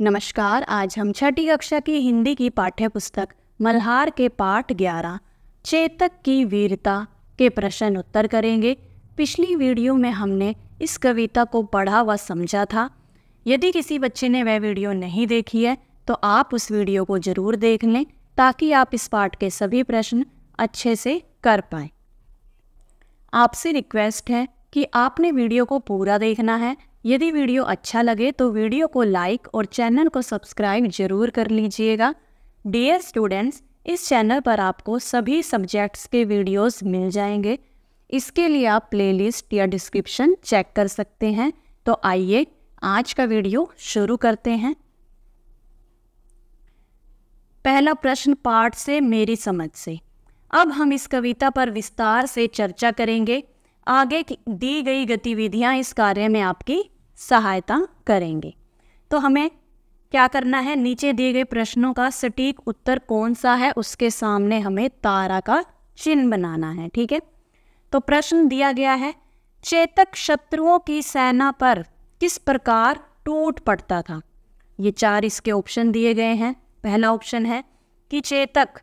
नमस्कार आज हम छठी कक्षा की हिंदी की पाठ्य पुस्तक मल्हार के पाठ 11 चेतक की वीरता के प्रश्न उत्तर करेंगे पिछली वीडियो में हमने इस कविता को पढ़ा व समझा था यदि किसी बच्चे ने वह वीडियो नहीं देखी है तो आप उस वीडियो को ज़रूर देख लें ताकि आप इस पाठ के सभी प्रश्न अच्छे से कर पाएँ आपसे रिक्वेस्ट है कि आपने वीडियो को पूरा देखना है यदि वीडियो अच्छा लगे तो वीडियो को लाइक और चैनल को सब्सक्राइब जरूर कर लीजिएगा डियर स्टूडेंट्स इस चैनल पर आपको सभी सब्जेक्ट्स के वीडियोस मिल जाएंगे इसके लिए आप प्लेलिस्ट या डिस्क्रिप्शन चेक कर सकते हैं तो आइए आज का वीडियो शुरू करते हैं पहला प्रश्न पाठ से मेरी समझ से अब हम इस कविता पर विस्तार से चर्चा करेंगे आगे दी गई गतिविधियाँ इस कार्य में आपकी सहायता करेंगे तो हमें क्या करना है नीचे दिए गए प्रश्नों का सटीक उत्तर कौन सा है उसके सामने हमें तारा का चिन्ह बनाना है ठीक है तो प्रश्न दिया गया है चेतक शत्रुओं की सेना पर किस प्रकार टूट पड़ता था ये चार इसके ऑप्शन दिए गए हैं पहला ऑप्शन है कि चेतक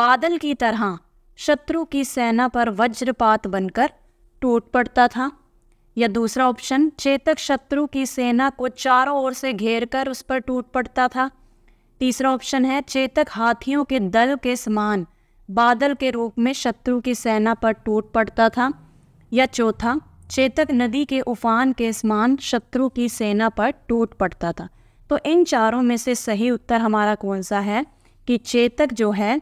बादल की तरह शत्रु की सेना पर वज्रपात बनकर टूट पड़ता था या दूसरा ऑप्शन चेतक शत्रु की सेना को चारों ओर से घेर कर उस पर टूट पड़ता था तीसरा ऑप्शन है चेतक हाथियों के दल के समान बादल के रूप में शत्रु की सेना पर टूट पड़ता था या चौथा चेतक नदी के उफान के समान शत्रु की सेना पर टूट पड़ता था तो इन चारों में से सही उत्तर हमारा कौन सा है कि चेतक जो है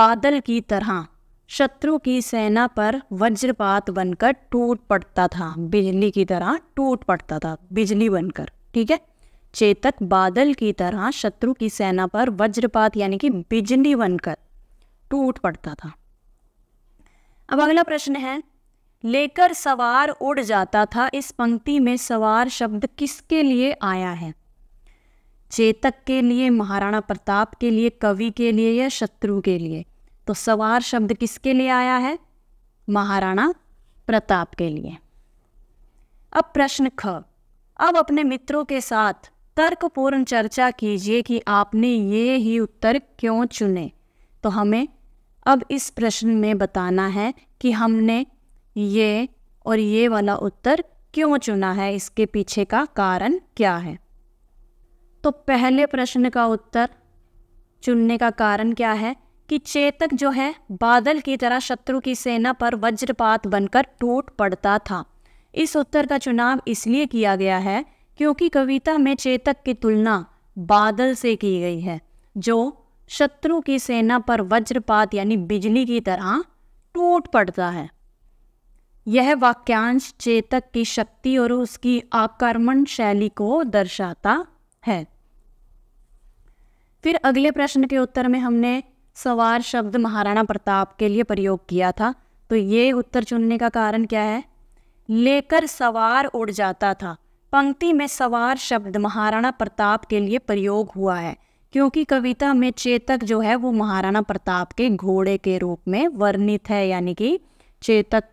बादल की तरह शत्रु की सेना पर वज्रपात बनकर टूट पड़ता था बिजली की तरह टूट पड़ता था बिजली बनकर ठीक है चेतक बादल की तरह शत्रु की सेना पर वज्रपात यानी कि बिजली बनकर टूट पड़ता था अब अगला प्रश्न है लेकर सवार उड़ जाता था इस पंक्ति में सवार शब्द किसके लिए आया है चेतक के लिए महाराणा प्रताप के लिए कवि के लिए या शत्रु के लिए तो सवार शब्द किसके लिए आया है महाराणा प्रताप के लिए अब प्रश्न ख अब अपने मित्रों के साथ तर्कपूर्ण चर्चा कीजिए कि आपने ये ही उत्तर क्यों चुने तो हमें अब इस प्रश्न में बताना है कि हमने ये और ये वाला उत्तर क्यों चुना है इसके पीछे का कारण क्या है तो पहले प्रश्न का उत्तर चुनने का कारण क्या है कि चेतक जो है बादल की तरह शत्रु की सेना पर वज्रपात बनकर टूट पड़ता था इस उत्तर का चुनाव इसलिए किया गया है क्योंकि कविता में चेतक की तुलना बादल से की गई है जो शत्रु की सेना पर वज्रपात यानी बिजली की तरह टूट पड़ता है यह वाक्यांश चेतक की शक्ति और उसकी आक्रमण शैली को दर्शाता है फिर अगले प्रश्न के उत्तर में हमने सवार शब्द महाराणा प्रताप के लिए प्रयोग किया था तो ये उत्तर चुनने का कारण क्या है लेकर सवार उड़ जाता था पंक्ति में सवार शब्द महाराणा प्रताप के लिए प्रयोग हुआ है क्योंकि कविता में चेतक जो है वो महाराणा प्रताप के घोड़े के रूप में वर्णित है यानी कि चेतक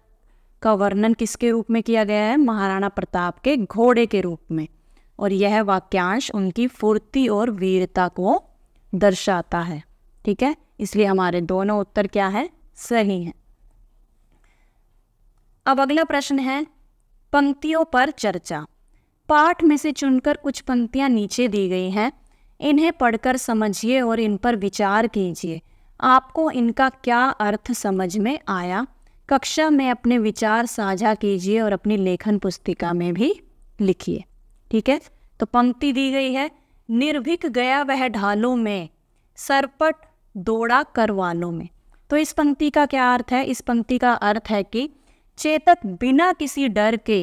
का वर्णन किसके रूप में किया गया है महाराणा प्रताप के घोड़े के रूप में और यह वाक्यांश उनकी फुर्ती और वीरता को दर्शाता है ठीक है इसलिए हमारे दोनों उत्तर क्या है सही है अब अगला प्रश्न है पंक्तियों पर चर्चा पाठ में से चुनकर कुछ पंक्तियां नीचे दी गई हैं इन्हें पढ़कर समझिए और इन पर विचार कीजिए आपको इनका क्या अर्थ समझ में आया कक्षा में अपने विचार साझा कीजिए और अपनी लेखन पुस्तिका में भी लिखिए ठीक है तो पंक्ति दी गई है निर्भिक गया वह ढालों में सरपट दौड़ा करवालों में तो इस पंक्ति का क्या अर्थ है इस पंक्ति का अर्थ है कि चेतक बिना किसी डर के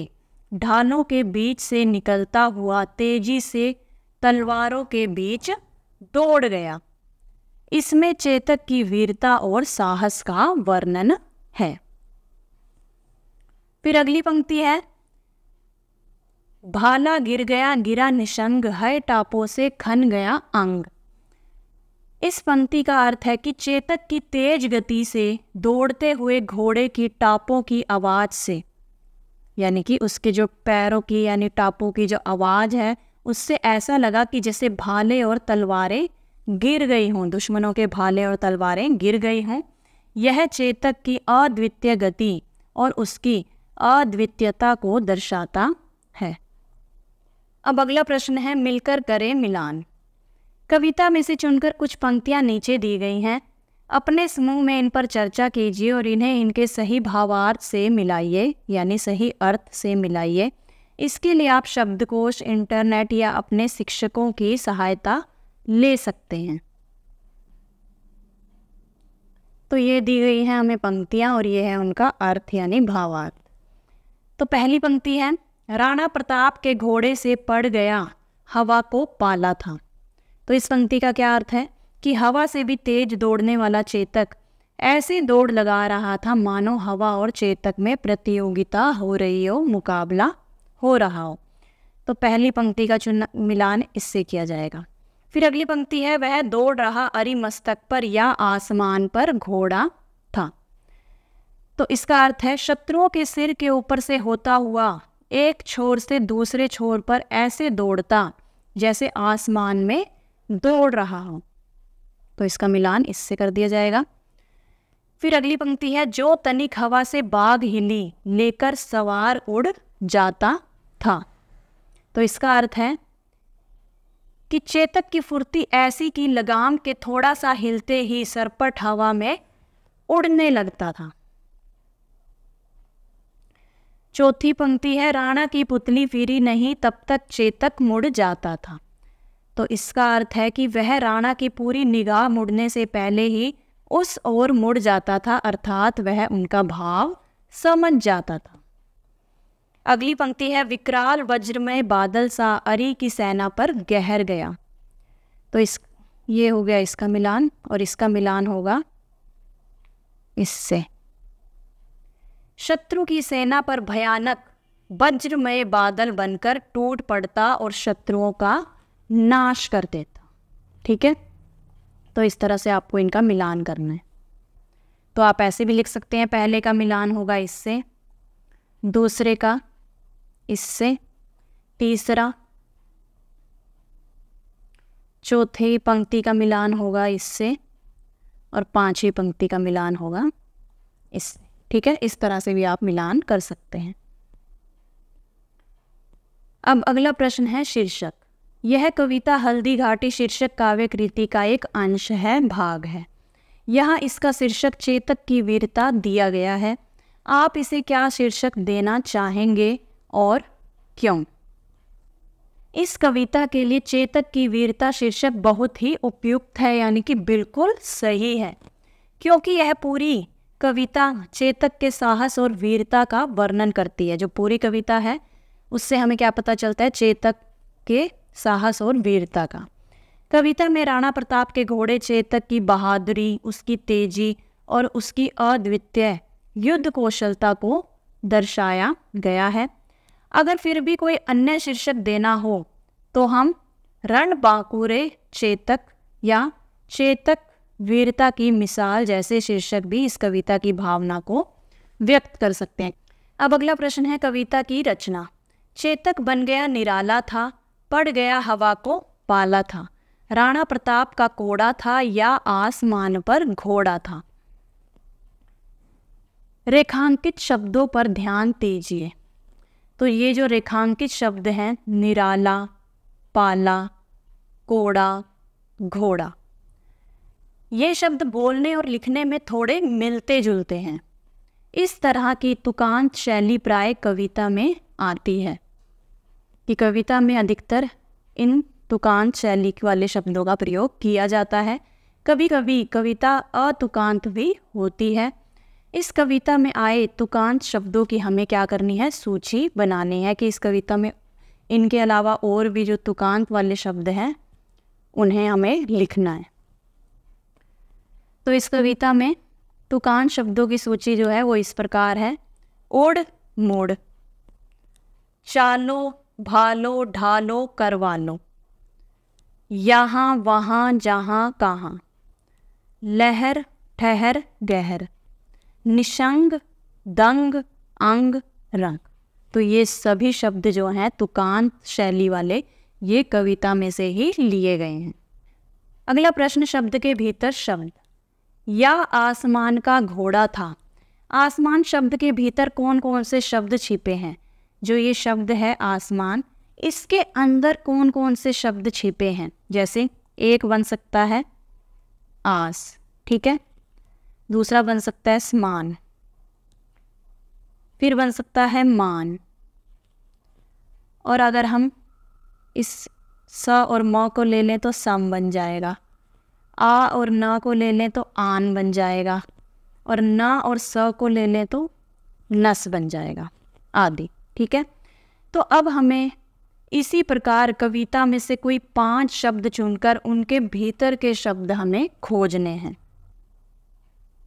ढालों के बीच से निकलता हुआ तेजी से तलवारों के बीच दौड़ गया इसमें चेतक की वीरता और साहस का वर्णन है फिर अगली पंक्ति है भाला गिर गया गिरा निशंग है टापों से खन गया अंग इस पंक्ति का अर्थ है कि चेतक की तेज गति से दौड़ते हुए घोड़े की टापों की आवाज़ से यानी कि उसके जो पैरों की यानी टापों की जो आवाज़ है उससे ऐसा लगा कि जैसे भाले और तलवारें गिर गई हों दुश्मनों के भाले और तलवारें गिर गई हों यह चेतक की अद्वितीय गति और उसकी अद्वितीयता को दर्शाता है अब अगला प्रश्न है मिलकर करें मिलान कविता में से चुनकर कुछ पंक्तियाँ नीचे दी गई हैं अपने समूह में इन पर चर्चा कीजिए और इन्हें इनके सही भावार्थ से मिलाइए यानी सही अर्थ से मिलाइए इसके लिए आप शब्दकोश इंटरनेट या अपने शिक्षकों की सहायता ले सकते हैं तो ये दी गई हैं हमें पंक्तियाँ और ये है उनका अर्थ यानी भावार्थ तो पहली पंक्ति है राणा प्रताप के घोड़े से पड़ गया हवा को पाला था तो इस पंक्ति का क्या अर्थ है कि हवा से भी तेज दौड़ने वाला चेतक ऐसी दौड़ लगा रहा था मानो हवा और चेतक में प्रतियोगिता हो रही हो मुकाबला हो रहा हो तो पहली पंक्ति का चुन मिलान इससे किया जाएगा फिर अगली पंक्ति है वह दौड़ रहा अरि मस्तक पर या आसमान पर घोड़ा था तो इसका अर्थ है शत्रुओं के सिर के ऊपर से होता हुआ एक छोर से दूसरे छोर पर ऐसे दौड़ता जैसे आसमान में दौड़ रहा हो तो इसका मिलान इससे कर दिया जाएगा फिर अगली पंक्ति है जो तनिक हवा से बाघ हिली लेकर सवार उड़ जाता था तो इसका अर्थ है कि चेतक की फुर्ती ऐसी कि लगाम के थोड़ा सा हिलते ही सरपट हवा में उड़ने लगता था चौथी पंक्ति है राणा की पुतली फिरी नहीं तब तक चेतक मुड़ जाता था तो इसका अर्थ है कि वह राणा की पूरी निगाह मुड़ने से पहले ही उस ओर मुड़ जाता था अर्थात वह उनका भाव समझ जाता था अगली पंक्ति है विकराल वज्र में बादल सा अरी की सेना पर गहर गया तो इस ये हो गया इसका मिलान और इसका मिलान होगा इससे शत्रु की सेना पर भयानक वज्रमय बादल बनकर टूट पड़ता और शत्रुओं का नाश कर देता ठीक है तो इस तरह से आपको इनका मिलान करना है तो आप ऐसे भी लिख सकते हैं पहले का मिलान होगा इससे दूसरे का इससे तीसरा चौथी पंक्ति का मिलान होगा इससे और पांचवी पंक्ति का मिलान होगा इससे ठीक है इस तरह से भी आप मिलान कर सकते हैं अब अगला प्रश्न है शीर्षक यह कविता हल्दी घाटी शीर्षक काव्य कृति का एक अंश है भाग है यहाँ इसका शीर्षक चेतक की वीरता दिया गया है आप इसे क्या शीर्षक देना चाहेंगे और क्यों इस कविता के लिए चेतक की वीरता शीर्षक बहुत ही उपयुक्त है यानी कि बिल्कुल सही है क्योंकि यह पूरी कविता चेतक के साहस और वीरता का वर्णन करती है जो पूरी कविता है उससे हमें क्या पता चलता है चेतक के साहस और वीरता का कविता में राणा प्रताप के घोड़े चेतक की बहादुरी उसकी तेजी और उसकी अद्वितीय युद्ध कौशलता को दर्शाया गया है अगर फिर भी कोई अन्य शीर्षक देना हो तो हम रण बांकुरे चेतक या चेतक वीरता की मिसाल जैसे शीर्षक भी इस कविता की भावना को व्यक्त कर सकते हैं अब अगला प्रश्न है कविता की रचना चेतक बन गया निराला था पड़ गया हवा को पाला था राणा प्रताप का कोड़ा था या आसमान पर घोड़ा था रेखांकित शब्दों पर ध्यान दीजिए तो ये जो रेखांकित शब्द हैं निराला पाला कोड़ा घोड़ा ये शब्द बोलने और लिखने में थोड़े मिलते जुलते हैं इस तरह की तुकांत शैली प्राय कविता में आती है कि कविता में अधिकतर इन तुकांत शैली वाले शब्दों का प्रयोग किया जाता है कभी कभी कविता अतुकांत भी होती है इस कविता में आए तुकांत शब्दों की हमें क्या करनी है सूची बनानी है कि इस कविता में इनके अलावा और भी जो तुकांत वाले शब्द हैं उन्हें हमें लिखना है तो इस कविता में तुकांत शब्दों की सूची जो है वो इस प्रकार है ओड मोड़ शालो भालो ढालो करवा लो यहाँ वहाँ जहाँ कहाँ लहर ठहर गहर निशंग दंग अंग रंग तो ये सभी शब्द जो हैं तुकान शैली वाले ये कविता में से ही लिए गए हैं अगला प्रश्न शब्द के भीतर शब्द या आसमान का घोड़ा था आसमान शब्द के भीतर कौन कौन से शब्द छिपे हैं जो ये शब्द है आसमान इसके अंदर कौन कौन से शब्द छिपे हैं जैसे एक बन सकता है आस ठीक है दूसरा बन सकता है समान फिर बन सकता है मान और अगर हम इस स और म को ले लें तो सम बन जाएगा आ और न को ले लें तो आन बन जाएगा और न और स को ले लें तो नस बन जाएगा आदि ठीक है तो अब हमें इसी प्रकार कविता में से कोई पांच शब्द चुनकर उनके भीतर के शब्द हमें खोजने हैं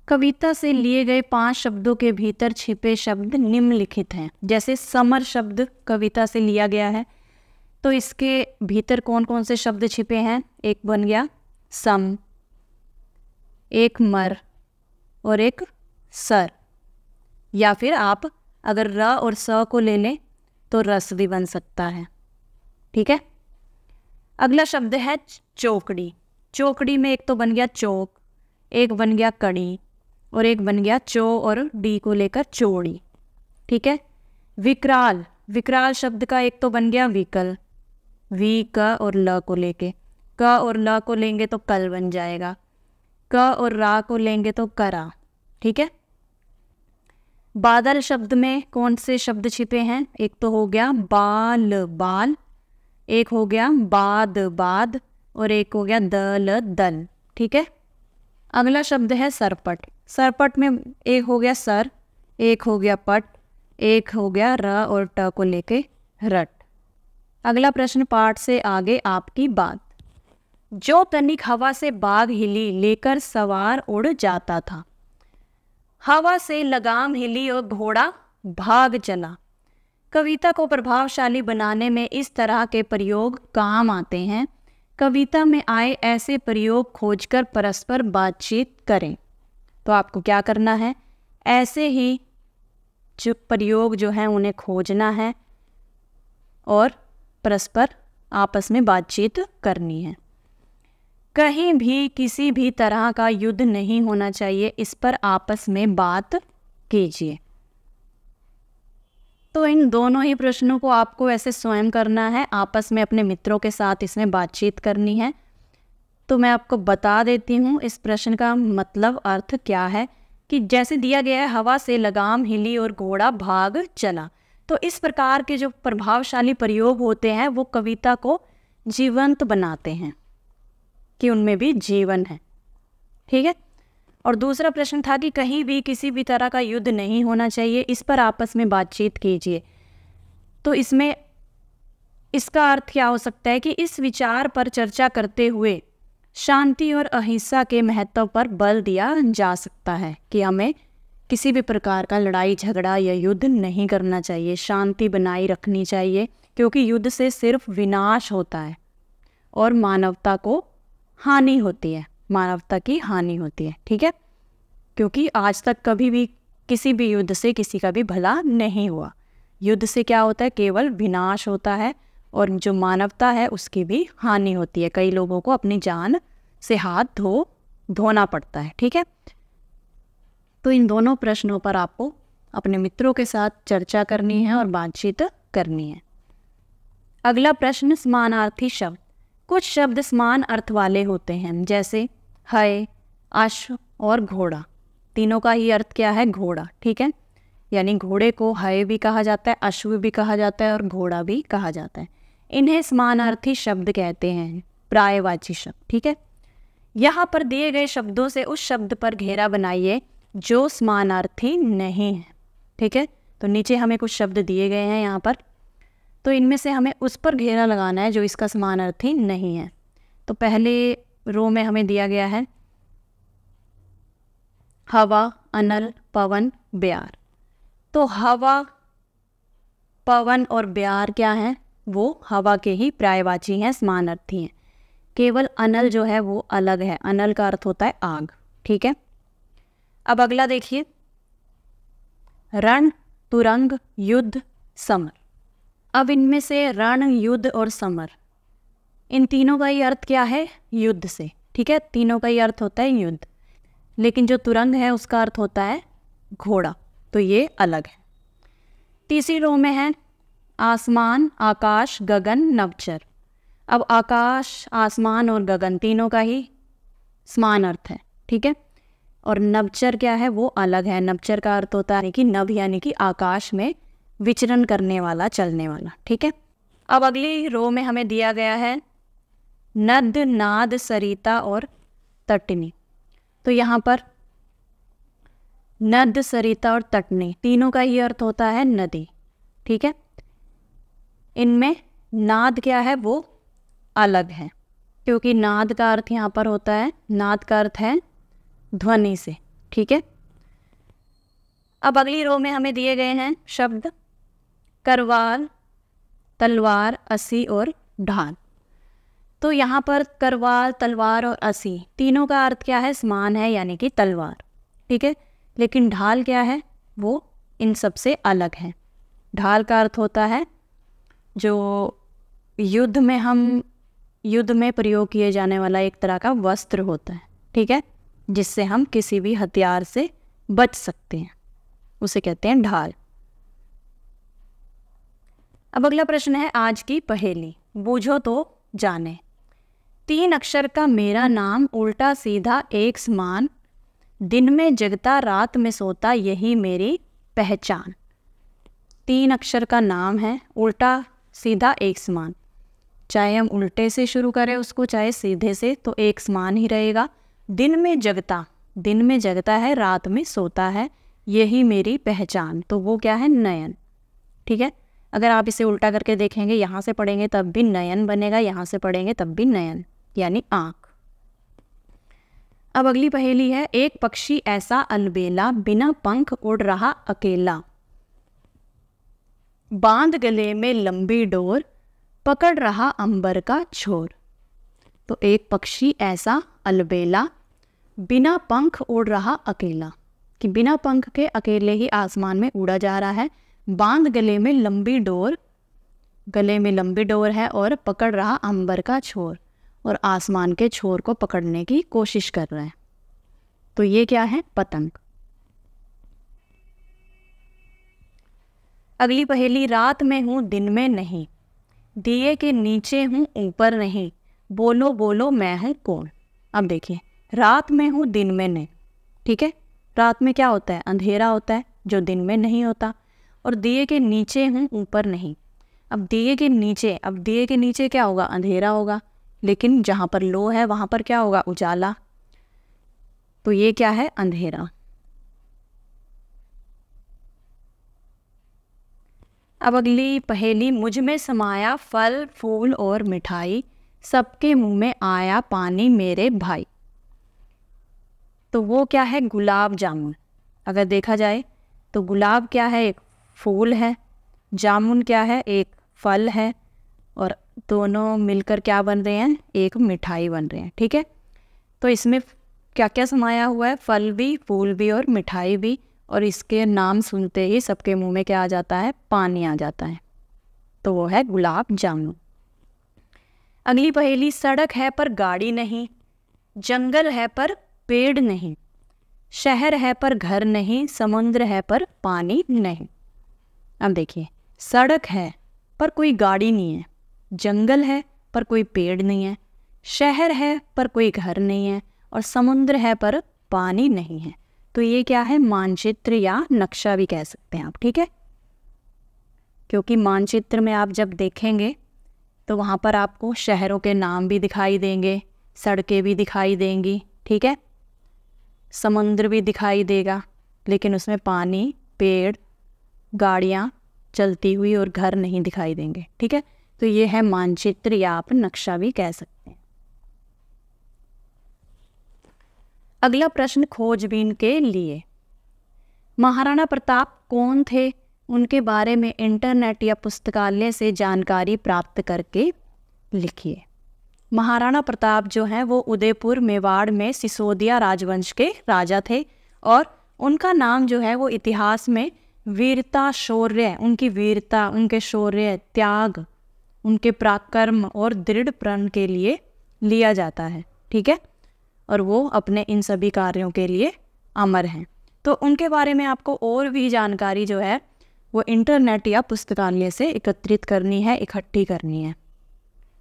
कविता से लिए गए पांच शब्दों के भीतर छिपे शब्द निम्नलिखित हैं जैसे समर शब्द कविता से लिया गया है तो इसके भीतर कौन कौन से शब्द छिपे हैं एक बन गया सम एक मर और एक सर या फिर आप अगर र और स को ले लें तो रस भी बन सकता है ठीक है अगला शब्द है चौकड़ी चौकड़ी में एक तो बन गया चौक एक बन गया कड़ी और एक बन गया चो और डी को लेकर चोड़ी ठीक है विकराल विकराल शब्द का एक तो बन गया विकल वी क और ल को लेके क और ल को लेंगे तो कल बन जाएगा क और रा को लेंगे तो करा ठीक है बादल शब्द में कौन से शब्द छिपे हैं एक तो हो गया बाल बाल एक हो गया बाद बाद और एक हो गया दल दल ठीक है अगला शब्द है सरपट सरपट में एक हो गया सर एक हो गया पट एक हो गया र और ट को लेके रट अगला प्रश्न पाठ से आगे आपकी बात जो तनिक हवा से बाघ हिली लेकर सवार उड़ जाता था हवा से लगाम हिली और घोड़ा भाग चला कविता को प्रभावशाली बनाने में इस तरह के प्रयोग काम आते हैं कविता में आए ऐसे प्रयोग खोजकर परस्पर बातचीत करें तो आपको क्या करना है ऐसे ही जो प्रयोग जो है उन्हें खोजना है और परस्पर आपस में बातचीत करनी है कहीं भी किसी भी तरह का युद्ध नहीं होना चाहिए इस पर आपस में बात कीजिए तो इन दोनों ही प्रश्नों को आपको ऐसे स्वयं करना है आपस में अपने मित्रों के साथ इसमें बातचीत करनी है तो मैं आपको बता देती हूँ इस प्रश्न का मतलब अर्थ क्या है कि जैसे दिया गया है हवा से लगाम हिली और घोड़ा भाग चला तो इस प्रकार के जो प्रभावशाली प्रयोग होते हैं वो कविता को जीवंत बनाते हैं कि उनमें भी जीवन है ठीक है और दूसरा प्रश्न था कि कहीं भी किसी भी तरह का युद्ध नहीं होना चाहिए इस पर आपस में बातचीत कीजिए तो इसमें इसका अर्थ क्या हो सकता है कि इस विचार पर चर्चा करते हुए शांति और अहिंसा के महत्व पर बल दिया जा सकता है कि हमें किसी भी प्रकार का लड़ाई झगड़ा या युद्ध नहीं करना चाहिए शांति बनाई रखनी चाहिए क्योंकि युद्ध से सिर्फ विनाश होता है और मानवता को हानि होती है मानवता की हानि होती है ठीक है क्योंकि आज तक कभी भी किसी भी युद्ध से किसी का भी भला नहीं हुआ युद्ध से क्या होता है केवल विनाश होता है और जो मानवता है उसकी भी हानि होती है कई लोगों को अपनी जान से हाथ धो धोना पड़ता है ठीक है तो इन दोनों प्रश्नों पर आपको अपने मित्रों के साथ चर्चा करनी है और बातचीत करनी है अगला प्रश्न समानार्थी शब्द कुछ शब्द समान अर्थ वाले होते हैं जैसे हय अश्व और घोड़ा तीनों का ही अर्थ क्या है घोड़ा ठीक है यानी घोड़े को हय भी कहा जाता है अश्व भी कहा जाता है और घोड़ा भी कहा जाता है इन्हें समानार्थी शब्द कहते हैं प्रायवाची शब्द ठीक है यहाँ पर दिए गए शब्दों से उस शब्द पर घेरा बनाइए जो समानार्थी नहीं है ठीक है तो नीचे हमें कुछ शब्द दिए गए हैं यहाँ पर तो इनमें से हमें उस पर घेरा लगाना है जो इसका समानार्थी नहीं है तो पहले रो में हमें दिया गया है हवा अनल पवन ब्यार तो हवा पवन और ब्यार क्या हैं वो हवा के ही प्रायवाची हैं समानार्थी हैं केवल अनल जो है वो अलग है अनल का अर्थ होता है आग ठीक है अब अगला देखिए रण तुरंग युद्ध समर अब इनमें से रण युद्ध और समर इन तीनों का ही अर्थ क्या है युद्ध से ठीक है तीनों का ही अर्थ होता है युद्ध लेकिन जो तुरंग है उसका अर्थ होता है घोड़ा तो ये अलग है तीसरी रो में है आसमान आकाश गगन नवचर अब आकाश आसमान और गगन तीनों का ही समान अर्थ है ठीक है और नवचर क्या है वो अलग है नवचर का अर्थ होता है कि नभ यानी कि आकाश में विचरण करने वाला चलने वाला ठीक है अब अगली रो में हमें दिया गया है नद नाद सरिता और तटनी तो यहाँ पर नद सरिता और तटनी तीनों का ही अर्थ होता है नदी ठीक है इनमें नाद क्या है वो अलग है क्योंकि नाद का अर्थ यहाँ पर होता है नाद का अर्थ है ध्वनि से ठीक है अब अगली रो में हमें दिए गए हैं शब्द करवाल तलवार असी और ढाल तो यहाँ पर करवाल तलवार और असी तीनों का अर्थ क्या है समान है यानी कि तलवार ठीक है लेकिन ढाल क्या है वो इन सब से अलग है ढाल का अर्थ होता है जो युद्ध में हम युद्ध में प्रयोग किए जाने वाला एक तरह का वस्त्र होता है ठीक है जिससे हम किसी भी हथियार से बच सकते हैं उसे कहते हैं ढाल अब अगला प्रश्न है आज की पहेली बूझो तो जाने तीन अक्षर का मेरा नाम उल्टा सीधा एक समान दिन में जगता रात में सोता यही मेरी पहचान तीन अक्षर का नाम है उल्टा सीधा एक समान चाहे हम उल्टे से शुरू करें उसको चाहे सीधे से तो एक समान ही रहेगा दिन में जगता दिन में जगता है रात में सोता है यही मेरी पहचान तो वो क्या है नयन ठीक है अगर आप इसे उल्टा करके देखेंगे यहाँ से पढ़ेंगे तब भी नयन बनेगा यहाँ से पढ़ेंगे तब भी नयन यानी आँख अब अगली पहेली है एक पक्षी ऐसा अलबेला बिना पंख उड़ रहा अकेला बांध गले में लंबी डोर पकड़ रहा अंबर का छोर तो एक पक्षी ऐसा अलबेला बिना पंख उड़ रहा अकेला कि बिना पंख के अकेले ही आसमान में उड़ा जा रहा है बांध गले में लंबी डोर गले में लंबी डोर है और पकड़ रहा अंबर का छोर और आसमान के छोर को पकड़ने की कोशिश कर रहे हैं तो ये क्या है पतंग अगली पहेली रात में हूँ दिन में नहीं दिए के नीचे हूँ ऊपर नहीं बोलो बोलो मैं हूँ कौन अब देखिए रात में हूँ दिन में नहीं ठीक है रात में क्या होता है अंधेरा होता है जो दिन में नहीं होता और दिए के नीचे हूँ ऊपर नहीं अब दिए के नीचे अब दिए के नीचे क्या होगा अंधेरा होगा लेकिन जहाँ पर लो है वहाँ पर क्या होगा उजाला तो ये क्या है अंधेरा अब अगली पहेली मुझ में समाया फल फूल और मिठाई सबके मुंह में आया पानी मेरे भाई तो वो क्या है गुलाब जामुन अगर देखा जाए तो गुलाब क्या है एक फूल है जामुन क्या है एक फल है और दोनों मिलकर क्या बन रहे हैं एक मिठाई बन रहे हैं ठीक है तो इसमें क्या क्या समाया हुआ है फल भी फूल भी और मिठाई भी और इसके नाम सुनते ही सबके मुंह में क्या आ जाता है पानी आ जाता है तो वो है गुलाब जामुन अगली पहेली सड़क है पर गाड़ी नहीं जंगल है पर पेड़ नहीं शहर है पर घर नहीं समुद्र है पर पानी नहीं अब देखिए सड़क है पर कोई गाड़ी नहीं है जंगल है पर कोई पेड़ नहीं है शहर है पर कोई घर नहीं है और समुद्र है पर पानी नहीं है तो ये क्या है मानचित्र या नक्शा भी कह सकते हैं आप ठीक है क्योंकि मानचित्र में आप जब देखेंगे तो वहाँ पर आपको शहरों के नाम भी दिखाई देंगे सड़कें भी दिखाई देंगी ठीक है समुद्र भी दिखाई देगा लेकिन उसमें पानी पेड़ गाड़ियाँ चलती हुई और घर नहीं दिखाई देंगे ठीक है तो ये है मानचित्र या आप नक्शा भी कह सकते हैं अगला प्रश्न खोजबीन के लिए महाराणा प्रताप कौन थे उनके बारे में इंटरनेट या पुस्तकालय से जानकारी प्राप्त करके लिखिए महाराणा प्रताप जो हैं वो उदयपुर मेवाड़ में सिसोदिया राजवंश के राजा थे और उनका नाम जो है वो इतिहास में वीरता शौर्य उनकी वीरता उनके शौर्य त्याग उनके पराक्रम और दृढ़ प्रण के लिए लिया जाता है ठीक है और वो अपने इन सभी कार्यों के लिए अमर हैं तो उनके बारे में आपको और भी जानकारी जो है वो इंटरनेट या पुस्तकालय से एकत्रित करनी है इकट्ठी करनी है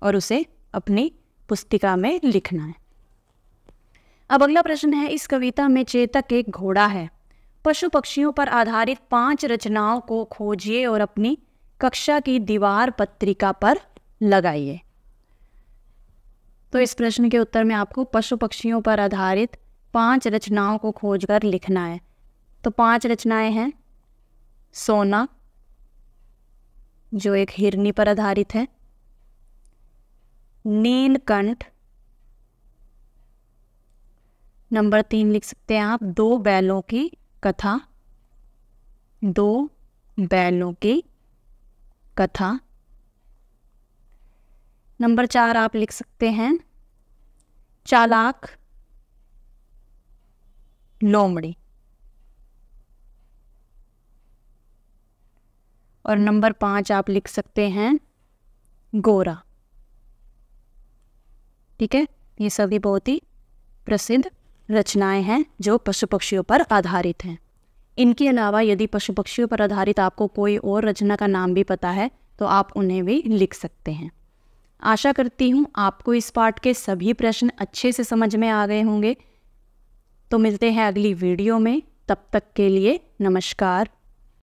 और उसे अपनी पुस्तिका में लिखना है अब अगला प्रश्न है इस कविता में चेतक एक घोड़ा है पशु पक्षियों पर आधारित पांच रचनाओं को खोजिए और अपनी कक्षा की दीवार पत्रिका पर लगाइए तो इस प्रश्न के उत्तर में आपको पशु पक्षियों पर आधारित पांच रचनाओं को खोजकर लिखना है तो पांच रचनाएं हैं सोना जो एक हिरनी पर आधारित है नीलकंठ नंबर तीन लिख सकते हैं आप दो बैलों की कथा दो बैलों की कथा नंबर चार आप लिख सकते हैं चालाक लोमड़ी और नंबर पांच आप लिख सकते हैं गोरा ठीक है ये सभी बहुत ही प्रसिद्ध रचनाएं हैं जो पशु पक्षियों पर आधारित हैं इनके अलावा यदि पशु पक्षियों पर आधारित आपको कोई और रचना का नाम भी पता है तो आप उन्हें भी लिख सकते हैं आशा करती हूँ आपको इस पाठ के सभी प्रश्न अच्छे से समझ में आ गए होंगे तो मिलते हैं अगली वीडियो में तब तक के लिए नमस्कार